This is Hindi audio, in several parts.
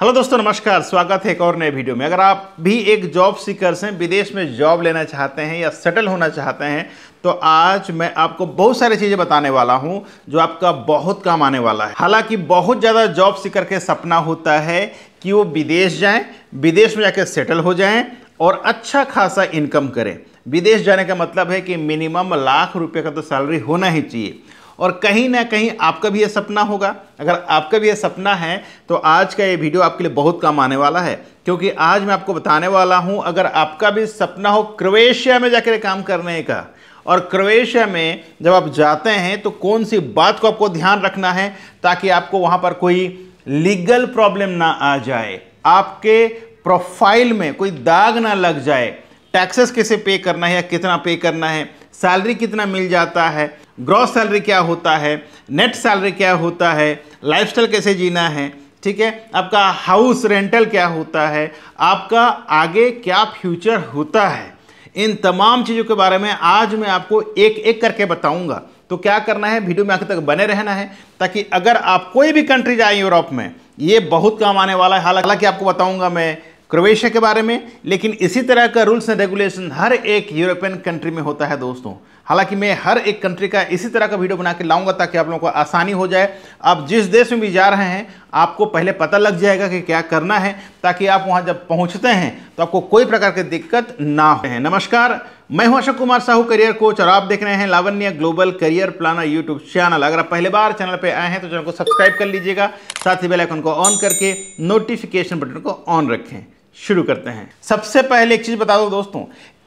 हेलो दोस्तों नमस्कार स्वागत है एक और नए वीडियो में अगर आप भी एक जॉब सीकर्स हैं विदेश में जॉब लेना चाहते हैं या सेटल होना चाहते हैं तो आज मैं आपको बहुत सारी चीज़ें बताने वाला हूं जो आपका बहुत काम आने वाला है हालांकि बहुत ज़्यादा जॉब सीकर के सपना होता है कि वो विदेश जाएँ विदेश में जाकर सेटल हो जाएँ और अच्छा खासा इनकम करें विदेश जाने का मतलब है कि मिनिमम लाख रुपये का तो सैलरी होना ही चाहिए और कहीं ना कहीं आपका भी यह सपना होगा अगर आपका भी यह सपना है तो आज का ये वीडियो आपके लिए बहुत काम आने वाला है क्योंकि आज मैं आपको बताने वाला हूँ अगर आपका भी सपना हो क्रोएशिया में जाकर काम करने का और क्रोएशिया में जब आप जाते हैं तो कौन सी बात को आपको ध्यान रखना है ताकि आपको वहाँ पर कोई लीगल प्रॉब्लम ना आ जाए आपके प्रोफाइल में कोई दाग ना लग जाए टैक्सेस कैसे पे करना है या कितना पे करना है सैलरी कितना मिल जाता है ग्रॉस सैलरी क्या होता है नेट सैलरी क्या होता है लाइफस्टाइल कैसे जीना है ठीक है आपका हाउस रेंटल क्या होता है आपका आगे क्या फ्यूचर होता है इन तमाम चीज़ों के बारे में आज मैं आपको एक एक करके बताऊंगा तो क्या करना है वीडियो में आखिर तक बने रहना है ताकि अगर आप कोई भी कंट्री जाए यूरोप में ये बहुत काम आने वाला है हालांकि आपको बताऊंगा मैं क्रोएशिया के बारे में लेकिन इसी तरह का रूल्स एंड रेगुलेशन हर एक यूरोपियन कंट्री में होता है दोस्तों हालांकि मैं हर एक कंट्री का इसी तरह का वीडियो बना के लाऊंगा ताकि आप लोगों को आसानी हो जाए आप जिस देश में भी जा रहे हैं आपको पहले पता लग जाएगा कि क्या करना है ताकि आप वहाँ जब पहुँचते हैं तो आपको कोई प्रकार की दिक्कत ना हो नमस्कार मैं हूं अशोक कुमार साहू करियर कोच और आप देख रहे हैं Lavanya global career planner YouTube channel अगर आप पहले बार चैनल पर आए हैं तो चैनल को सब्सक्राइब कर लीजिएगा साथ ही बेल आइकन को ऑन करके नोटिफिकेशन बटन को ऑन रखें शुरू करते हैं सबसे पहले एक चीज़ बता दो दोस्तों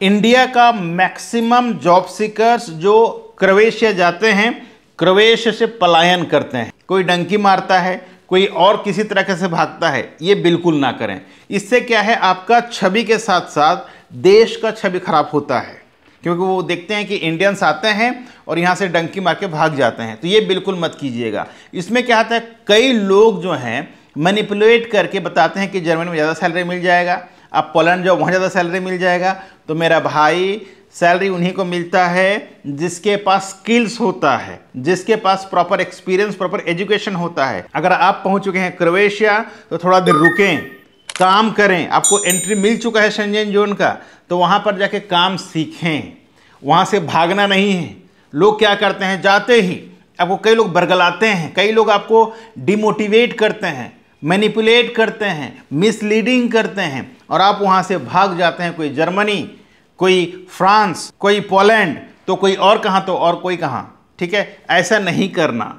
इंडिया का मैक्सिमम जॉब सीकर्स जो क्रोएशिया जाते हैं क्रोएशिया से पलायन करते हैं कोई डंकी मारता है कोई और किसी तरह से भागता है ये बिल्कुल ना करें इससे क्या है आपका छवि के साथ साथ देश का छवि खराब होता है क्योंकि वो देखते हैं कि इंडियंस आते हैं और यहाँ से डंकी मार के भाग जाते हैं तो ये बिल्कुल मत कीजिएगा इसमें क्या आता है कई लोग जो हैं मैनिपुलेट करके बताते हैं कि जर्मनी में ज़्यादा सैलरी मिल जाएगा अब पोलैंड जाओ वहाँ ज़्यादा सैलरी मिल जाएगा तो मेरा भाई सैलरी उन्हीं को मिलता है जिसके पास स्किल्स होता है जिसके पास प्रॉपर एक्सपीरियंस प्रॉपर एजुकेशन होता है अगर आप पहुंच चुके हैं क्रोएशिया तो थोड़ा देर रुकें काम करें आपको एंट्री मिल चुका है शंजन जोन का तो वहाँ पर जाके काम सीखें वहाँ से भागना नहीं है लोग क्या करते हैं जाते ही आपको कई लोग बरगलाते हैं कई लोग आपको डिमोटिवेट करते हैं मैनिपुलेट करते हैं मिसलीडिंग करते हैं और आप वहाँ से भाग जाते हैं कोई जर्मनी कोई फ्रांस कोई पोलैंड तो कोई और कहाँ तो और कोई कहाँ ठीक है ऐसा नहीं करना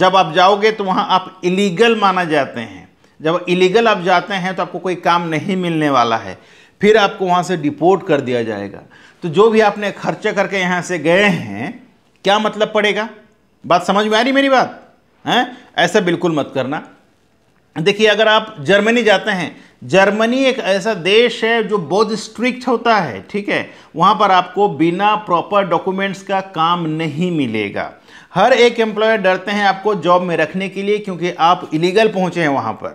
जब आप जाओगे तो वहाँ आप इलीगल माना जाते हैं जब इलीगल आप जाते हैं तो आपको कोई काम नहीं मिलने वाला है फिर आपको वहाँ से डिपोर्ट कर दिया जाएगा तो जो भी आपने खर्चा करके यहाँ से गए हैं क्या मतलब पड़ेगा बात समझ में आ रही मेरी बात हैं ऐसा बिल्कुल मत करना देखिए अगर आप जर्मनी जाते हैं जर्मनी एक ऐसा देश है जो बहुत स्ट्रिक्ट होता है ठीक है वहाँ पर आपको बिना प्रॉपर डॉक्यूमेंट्स का काम नहीं मिलेगा हर एक एम्प्लॉयर डरते हैं आपको जॉब में रखने के लिए क्योंकि आप इलीगल पहुँचे हैं वहाँ पर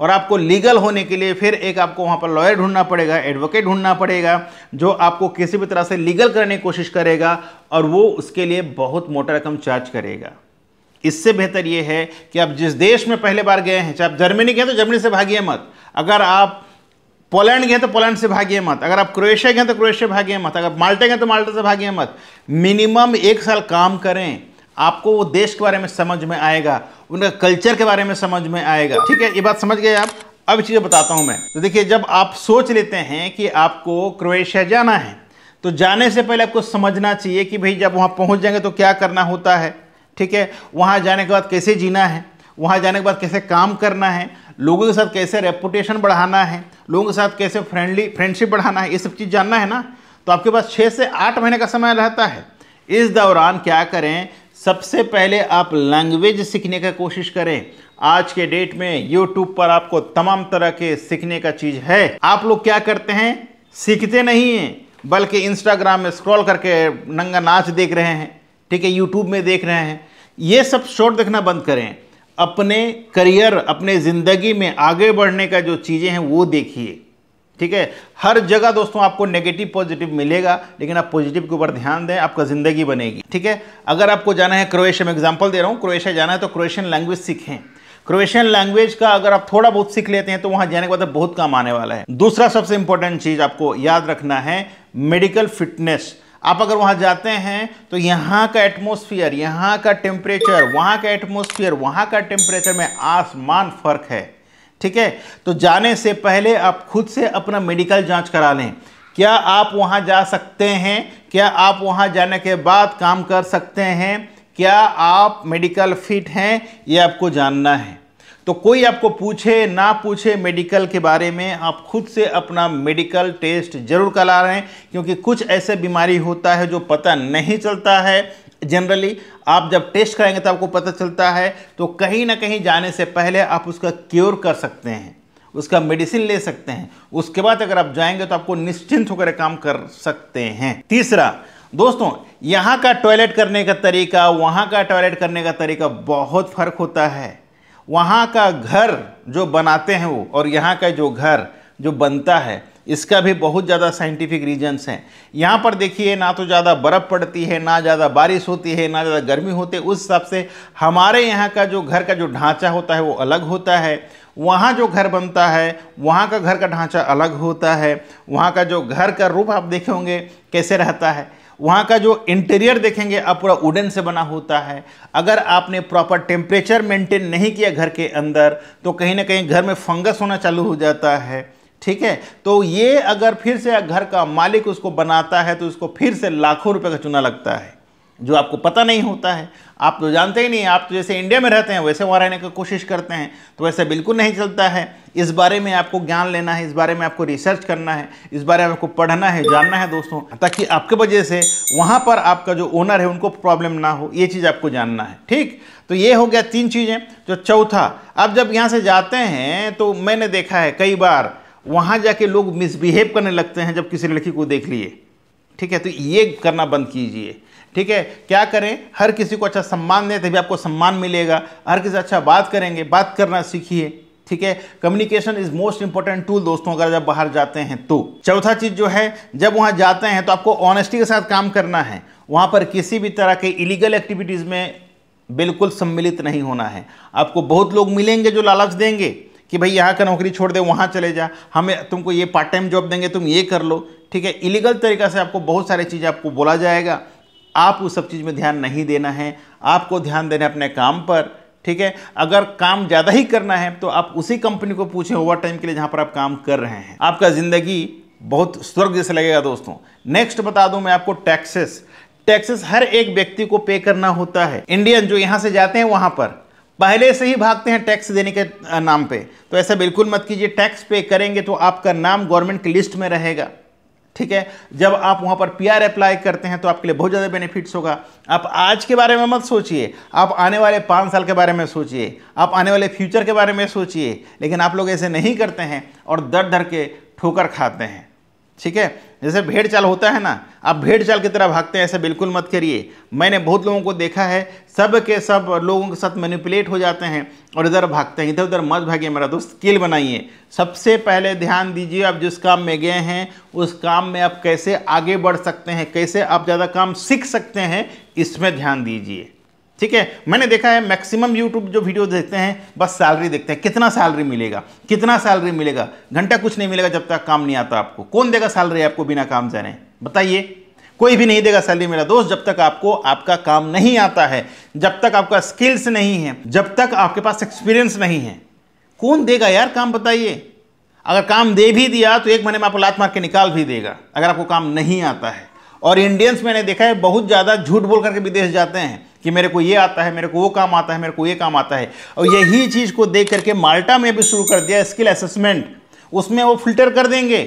और आपको लीगल होने के लिए फिर एक आपको वहाँ पर लॉयर ढूंढना पड़ेगा एडवोकेट ढूंढना पड़ेगा जो आपको किसी भी तरह से लीगल करने की कोशिश करेगा और वो उसके लिए बहुत मोटा रकम चार्ज करेगा इससे बेहतर ये है कि आप जिस देश में पहले बार गए हैं चाहे आप जर्मनी गए तो जर्मनी से भागिए मत अगर आप पोलैंड गए तो पोलैंड से भागिए मत अगर आप क्रोएशिया गए तो क्रोएशिया भागिए मत अगर माल्टे गए तो माल्टे से भागिए मत मिनिमम एक साल काम करें आपको वो देश के बारे में समझ में आएगा उनका कल्चर के बारे में समझ में आएगा ठीक है ये बात समझ गए आप अब चीज़ें बताता हूँ मैं तो देखिए जब आप सोच लेते हैं कि आपको क्रोएशिया जाना है तो जाने से पहले आपको समझना चाहिए कि भाई जब वहाँ पहुँच जाएंगे तो क्या करना होता है ठीक है वहाँ जाने के बाद कैसे जीना है वहाँ जाने के बाद कैसे काम करना है लोगों के साथ कैसे रेपुटेशन बढ़ाना है लोगों के साथ कैसे फ्रेंडली फ्रेंडशिप बढ़ाना है ये सब चीज़ जानना है ना तो आपके पास छः से आठ महीने का समय रहता है इस दौरान क्या करें सबसे पहले आप लैंग्वेज सीखने का कोशिश करें आज के डेट में यूट्यूब पर आपको तमाम तरह के सीखने का चीज़ है आप लोग क्या करते हैं सीखते नहीं हैं बल्कि इंस्टाग्राम में स्क्रॉल करके नंगा नाच देख रहे हैं ठीक है यूट्यूब में देख रहे हैं ये सब शॉर्ट देखना बंद करें अपने करियर अपने ज़िंदगी में आगे बढ़ने का जो चीज़ें हैं वो देखिए ठीक है हर जगह दोस्तों आपको नेगेटिव पॉजिटिव मिलेगा लेकिन आप पॉजिटिव के ऊपर ध्यान दें आपका ज़िंदगी बनेगी ठीक है अगर आपको जाना है क्रोएशिया में एग्जाम्पल दे रहा हूँ क्रोएशिया जाना है तो क्रोएशियन लैंग्वेज सीखें क्रोएशियन लैंग्वेज का अगर आप थोड़ा बहुत सीख लेते हैं तो वहाँ जाने के बाद बहुत काम आने वाला है दूसरा सबसे इंपॉर्टेंट चीज़ आपको याद रखना है मेडिकल फिटनेस आप अगर वहाँ जाते हैं तो यहाँ का एटमोसफियर यहाँ का टेम्परेचर वहाँ का एटमोसफियर वहाँ का टेम्परेचर में आसमान फ़र्क है ठीक है तो जाने से पहले आप खुद से अपना मेडिकल जांच करा लें क्या आप वहाँ जा सकते हैं क्या आप वहाँ जाने के बाद काम कर सकते हैं क्या आप मेडिकल फिट हैं ये आपको जानना है तो कोई आपको पूछे ना पूछे मेडिकल के बारे में आप खुद से अपना मेडिकल टेस्ट जरूर करा रहे हैं क्योंकि कुछ ऐसे बीमारी होता है जो पता नहीं चलता है जनरली आप जब टेस्ट करेंगे तो आपको पता चलता है तो कहीं ना कहीं जाने से पहले आप उसका क्योर कर सकते हैं उसका मेडिसिन ले सकते हैं उसके बाद अगर आप जाएंगे तो आपको निश्चिंत होकर काम कर सकते हैं तीसरा दोस्तों यहाँ का टॉयलेट करने का तरीका वहाँ का टॉयलेट करने का तरीका बहुत फर्क होता है वहाँ का घर जो बनाते हैं वो और यहाँ का जो घर जो बनता है इसका भी बहुत ज़्यादा साइंटिफिक रीजन्स हैं यहाँ पर देखिए ना तो ज़्यादा बर्फ़ पड़ती है ना ज़्यादा बारिश होती है ना ज़्यादा गर्मी होती है उस हिसाब से हमारे यहाँ का जो घर का जो ढांचा होता है वो अलग होता है वहाँ जो घर बनता है वहाँ का घर का ढांचा अलग होता है वहाँ का जो घर का रूप आप देखे होंगे कैसे रहता है वहाँ का जो इंटीरियर देखेंगे आप पूरा वुडन से बना होता है अगर आपने प्रॉपर टेम्परेचर मेंटेन नहीं किया घर के अंदर तो कहीं ना कहीं घर में फंगस होना चालू हो जाता है ठीक है तो ये अगर फिर से घर का मालिक उसको बनाता है तो उसको फिर से लाखों रुपए का चुना लगता है जो आपको पता नहीं होता है आप तो जानते ही नहीं आप तो जैसे इंडिया में रहते हैं वैसे वहाँ रहने की कोशिश करते हैं तो वैसे बिल्कुल नहीं चलता है इस बारे में आपको ज्ञान लेना है इस बारे में आपको रिसर्च करना है इस बारे में आपको पढ़ना है जानना है दोस्तों ताकि आपके वजह से वहाँ पर आपका जो ओनर है उनको प्रॉब्लम ना हो ये चीज़ आपको जानना है ठीक तो ये हो गया तीन चीज़ें जो चौथा आप जब यहाँ से जाते हैं तो मैंने देखा है कई बार वहाँ जाके लोग मिसबिहेव करने लगते हैं जब किसी लड़की को देख लिए ठीक है तो ये करना बंद कीजिए ठीक है क्या करें हर किसी को अच्छा सम्मान दें तभी आपको सम्मान मिलेगा हर किसी अच्छा बात करेंगे बात करना सीखिए ठीक है communication is most important tool दोस्तों अगर जब बाहर जाते हैं तो चौथा चीज जो है जब वहाँ जाते हैं तो आपको ऑनेस्टी के साथ काम करना है वहाँ पर किसी भी तरह के इलीगल एक्टिविटीज़ में बिल्कुल सम्मिलित नहीं होना है आपको बहुत लोग मिलेंगे जो लालच देंगे कि भाई यहाँ का नौकरी छोड़ दे वहाँ चले जा हमें तुमको ये पार्ट टाइम जॉब देंगे तुम ये कर लो ठीक है इलीगल तरीका से आपको बहुत सारी चीज़ें आपको बोला जाएगा आप उस सब चीज़ में ध्यान नहीं देना है आपको ध्यान देना है अपने काम पर ठीक है अगर काम ज़्यादा ही करना है तो आप उसी कंपनी को पूछें ओवर टाइम के लिए जहाँ पर आप काम कर रहे हैं आपका ज़िंदगी बहुत स्वर्ग जैसे लगेगा दोस्तों नेक्स्ट बता दूं मैं आपको टैक्सेस टैक्सेस हर एक व्यक्ति को पे करना होता है इंडियन जो यहाँ से जाते हैं वहाँ पर पहले से ही भागते हैं टैक्स देने के नाम पे तो ऐसा बिल्कुल मत कीजिए टैक्स पे करेंगे तो आपका नाम गवर्नमेंट की लिस्ट में रहेगा ठीक है जब आप वहाँ पर पीआर अप्लाई करते हैं तो आपके लिए बहुत ज़्यादा बेनिफिट्स होगा आप आज के बारे में मत सोचिए आप आने वाले पाँच साल के बारे में सोचिए आप आने वाले फ्यूचर के बारे में सोचिए लेकिन आप लोग ऐसे नहीं करते हैं और दर दर के ठोकर खाते हैं ठीक है जैसे भेड़ चाल होता है ना आप भेड़ चाल की तरह भागते हैं ऐसे बिल्कुल मत करिए मैंने बहुत लोगों को देखा है सब के सब लोगों के साथ मैनिपुलेट हो जाते हैं और इधर भागते हैं इधर उधर मत भागिए मेरा दोस्त स्किल बनाइए सबसे पहले ध्यान दीजिए आप जिस काम में गए हैं उस काम में आप कैसे आगे बढ़ सकते हैं कैसे आप ज़्यादा काम सीख सकते हैं इसमें ध्यान दीजिए ठीक है मैंने देखा है मैक्सिमम यूट्यूब जो वीडियो देखते हैं बस सैलरी देखते हैं कितना सैलरी मिलेगा कितना सैलरी मिलेगा घंटा कुछ नहीं मिलेगा जब तक काम नहीं आता आपको कौन देगा सैलरी आपको बिना काम जाने बताइए कोई भी नहीं देगा सैलरी मेरा दोस्त जब तक आपको आपका काम नहीं आता है जब तक आपका स्किल्स नहीं है जब तक आपके पास एक्सपीरियंस नहीं है कौन देगा यार काम बताइए अगर काम दे भी दिया तो एक महीने में आपको लात मार के निकाल भी देगा अगर आपको काम नहीं आता है और इंडियंस मैंने देखा है बहुत ज़्यादा झूठ बोल करके विदेश जाते हैं कि मेरे को ये आता है मेरे को वो काम आता है मेरे को ये काम आता है और यही चीज़ को देख करके माल्टा में भी शुरू कर दिया स्किल असेसमेंट उसमें वो फिल्टर कर देंगे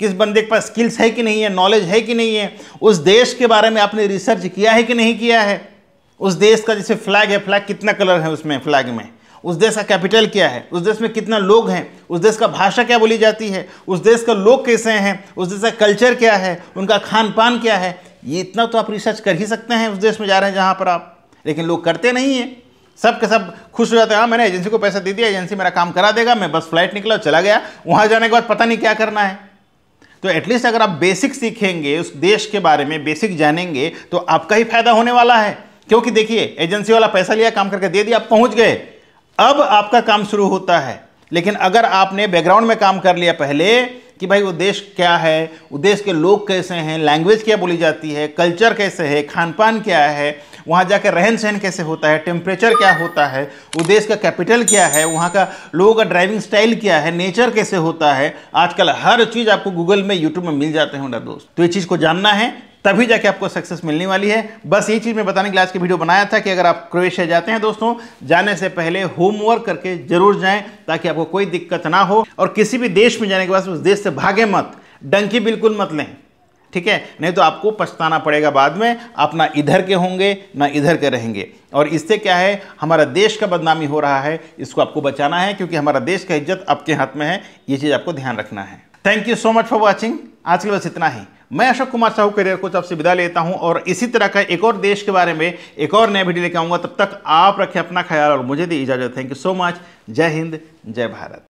किस बंदे के पास स्किल्स है कि नहीं है नॉलेज है कि नहीं है उस देश के बारे में आपने रिसर्च किया है कि नहीं किया है उस देश का जैसे फ्लैग है फ्लैग कितना कलर है उसमें फ्लैग में उस देश का कैपिटल क्या है उस देश में कितना लोग हैं उस देश का भाषा क्या बोली जाती है उस देश का लोग कैसे हैं उस देश का कल्चर क्या है उनका खान पान क्या है ये इतना तो आप रिसर्च कर ही सकते हैं उस देश में जा रहे हैं जहाँ पर आप लेकिन लोग करते नहीं हैं सब के सब खुश हो जाते हैं हाँ मैंने एजेंसी को पैसा दे दिया एजेंसी मेरा काम करा देगा मैं बस फ्लाइट निकला चला गया वहाँ जाने के बाद पता नहीं क्या करना है तो एटलीस्ट अगर आप बेसिक सीखेंगे उस देश के बारे में बेसिक जानेंगे तो आपका ही फायदा होने वाला है क्योंकि देखिए एजेंसी वाला पैसा लिया काम करके दे दिया आप पहुंच गए अब आपका काम शुरू होता है लेकिन अगर आपने बैकग्राउंड में काम कर लिया पहले कि भाई वो देश क्या है वो देश के लोग कैसे हैं लैंग्वेज क्या बोली जाती है कल्चर कैसे है खान पान क्या है वहाँ जाकर रहन सहन कैसे होता है टेम्परेचर क्या होता है वो देश का कैपिटल क्या है वहाँ का लोगों का ड्राइविंग स्टाइल क्या है नेचर कैसे होता है आजकल हर चीज़ आपको गूगल में यूट्यूब में मिल जाते हैं ना दोस्त तो ये चीज़ को जानना है तभी जाके आपको सक्सेस मिलने वाली है बस ये चीज़ मैं बताने के लिए आज की वीडियो बनाया था कि अगर आप क्रोएशिया जाते हैं दोस्तों जाने से पहले होमवर्क करके जरूर जाएं ताकि आपको कोई दिक्कत ना हो और किसी भी देश में जाने के बाद उस देश से भागे मत डंकी बिल्कुल मत लें ठीक है नहीं तो आपको पछताना पड़ेगा बाद में आप ना इधर के होंगे ना इधर के रहेंगे और इससे क्या है हमारा देश का बदनामी हो रहा है इसको आपको बचाना है क्योंकि हमारा देश का इज्जत आपके हाथ में है ये चीज़ आपको ध्यान रखना है thank you so much for watching आज के बस इतना ही मैं अशोक कुमार साहू करियर तब आपसे विदा लेता हूं और इसी तरह का एक और देश के बारे में एक और नया वीडियो लेकर आऊँगा तब तक आप रखें अपना ख्याल और मुझे दी इजाज़त थैंक यू सो मच जय हिंद जय भारत